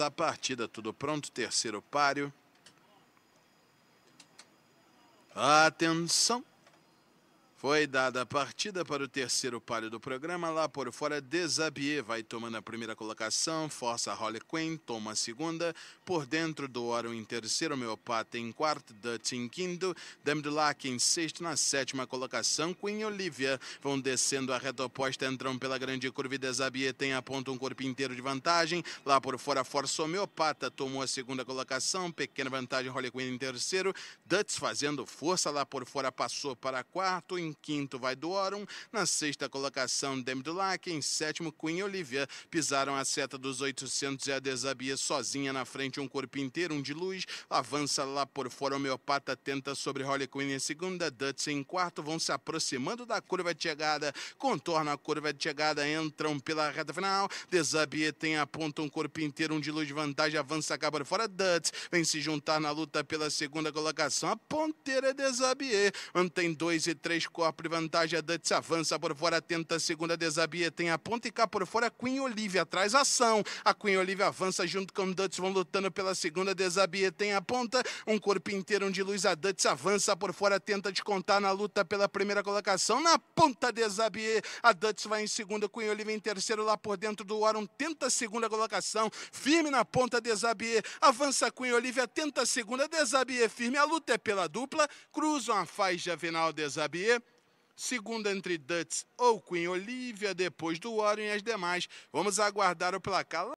A partida tudo pronto, terceiro páreo. Atenção! Foi dada a partida para o terceiro palio do programa. Lá por fora, Desabier vai tomando a primeira colocação. Força Holly queen toma a segunda. Por dentro, Oro em terceiro. Meopata em quarto. Dutch em quinto. Demdulac em sexto. Na sétima colocação, Queen Olivia vão descendo a reta oposta. Entram pela grande curva e Desabier tem a ponta um corpo inteiro de vantagem. Lá por fora, Força Homeopata tomou a segunda colocação. Pequena vantagem, Holly queen em terceiro. Dutch fazendo força lá por fora, passou para quarto. Em em quinto vai do Orum, na sexta colocação Demi Dulac, em sétimo Queen Olivia. Pisaram a seta dos 800 e a Desabia sozinha na frente, um corpo inteiro, um de luz. Avança lá por fora, Homeopata tenta sobre Holly Queen em segunda, Dutz em quarto, vão se aproximando da curva de chegada, contorna a curva de chegada, entram pela reta final, Desabia tem a ponta, um corpo inteiro, um de luz, vantagem, avança, acaba por fora, Dutz vem se juntar na luta pela segunda colocação, a ponteira é Desabier, mantém dois e três, a vantagem a Dutch avança por fora, tenta a segunda, desabia, tem a ponta e cá por fora, Queen Olivia atrás, ação. A Queen Olivia avança junto com o Dutch, vão lutando pela segunda, desabia, tem a ponta, um corpo inteiro de luz, a Dutch avança por fora, tenta descontar na luta pela primeira colocação, na ponta, desabia, a Dutch vai em segunda, Queen Olivia em terceiro, lá por dentro do Warren, tenta a segunda colocação, firme na ponta, desabia, avança Queen Olivia, tenta a segunda, desabia, firme, a luta é pela dupla, cruzam a faixa final, desabia, segunda entre Dutts ou Queen Olivia, depois do Warren e as demais. Vamos aguardar o placar.